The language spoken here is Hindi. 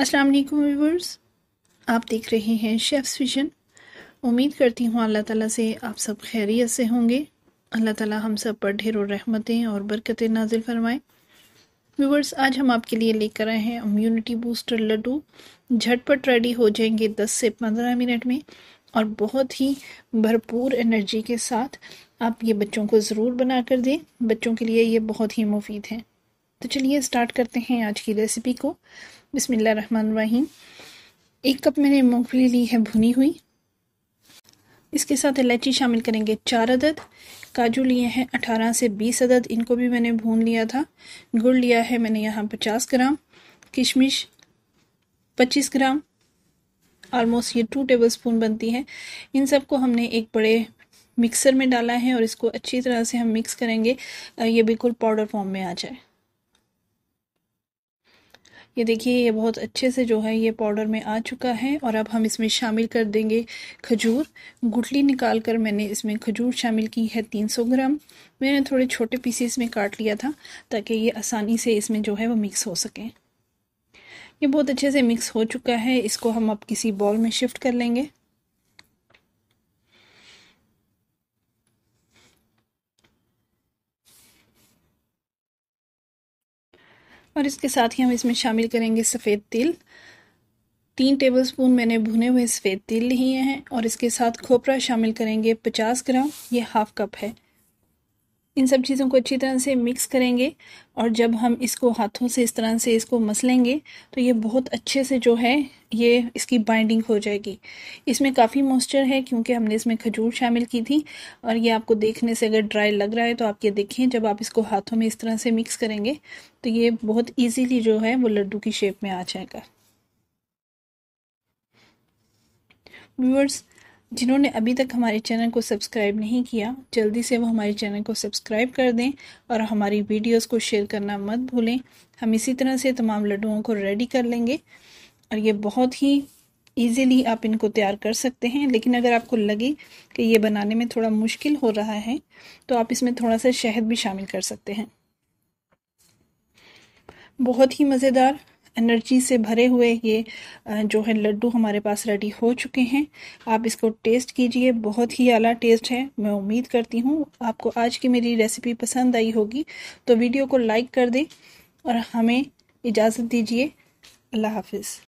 अस्सलाम वालेकुम व्यूअर्स आप देख रहे हैं शेफ़्स विजन उम्मीद करती हूँ अल्लाह ताला से आप सब खैरियत से होंगे अल्लाह ताला हम सब पर ढेर रहमतें और बरकतें नाजिल फरमाएं व्यूअर्स आज हम आपके लिए लेकर आए हैं इम्यूनिटी बूस्टर लड्डू झटपट रेडी हो जाएंगे दस से पंद्रह मिनट में और बहुत ही भरपूर एनर्जी के साथ आप ये बच्चों को ज़रूर बना कर दें बच्चों के लिए ये बहुत ही मुफीद हैं तो चलिए स्टार्ट करते हैं आज की रेसिपी को रहीम एक कप मैंने मूंगफली ली है भुनी हुई इसके साथ इलायची शामिल करेंगे चार अदद काजू लिए हैं अठारह से बीस अदद इनको भी मैंने भून लिया था गुड़ लिया है मैंने यहाँ पचास ग्राम किशमिश पच्चीस ग्राम आलमोस्ट ये टू टेबल स्पून बनती है इन सबको हमने एक बड़े मिक्सर में डाला है और इसको अच्छी तरह से हम मिक्स करेंगे ये बिल्कुल पाउडर फॉर्म में आ जाए ये देखिए ये बहुत अच्छे से जो है ये पाउडर में आ चुका है और अब हम इसमें शामिल कर देंगे खजूर गुटली निकाल कर मैंने इसमें खजूर शामिल की है 300 ग्राम मैंने थोड़े छोटे पीसेस में काट लिया था ताकि ये आसानी से इसमें जो है वो मिक्स हो सकें ये बहुत अच्छे से मिक्स हो चुका है इसको हम अब किसी बॉल में शिफ्ट कर लेंगे और इसके साथ ही हम इसमें शामिल करेंगे सफ़ेद तिल तीन टेबलस्पून मैंने भुने हुए सफ़ेद तिल लिए हैं और इसके साथ खोपरा शामिल करेंगे पचास ग्राम ये हाफ कप है इन सब चीज़ों को अच्छी तरह से मिक्स करेंगे और जब हम इसको हाथों से इस तरह से इसको मसलेंगे तो ये बहुत अच्छे से जो है ये इसकी बाइंडिंग हो जाएगी इसमें काफ़ी मॉइस्चर है क्योंकि हमने इसमें खजूर शामिल की थी और ये आपको देखने से अगर ड्राई लग रहा है तो आप ये देखें जब आप इसको हाथों में इस तरह से मिक्स करेंगे तो ये बहुत ईजीली जो है वो लड्डू की शेप में आ जाएगा व्यूअर्स जिन्होंने अभी तक हमारे चैनल को सब्सक्राइब नहीं किया जल्दी से वो हमारे चैनल को सब्सक्राइब कर दें और हमारी वीडियोस को शेयर करना मत भूलें हम इसी तरह से तमाम लड्डुओं को रेडी कर लेंगे और ये बहुत ही इजीली आप इनको तैयार कर सकते हैं लेकिन अगर आपको लगे कि ये बनाने में थोड़ा मुश्किल हो रहा है तो आप इसमें थोड़ा सा शहद भी शामिल कर सकते हैं बहुत ही मज़ेदार एनर्जी से भरे हुए ये जो है लड्डू हमारे पास रेडी हो चुके हैं आप इसको टेस्ट कीजिए बहुत ही आला टेस्ट है मैं उम्मीद करती हूँ आपको आज की मेरी रेसिपी पसंद आई होगी तो वीडियो को लाइक कर दें और हमें इजाज़त दीजिए अल्लाह हाफिज़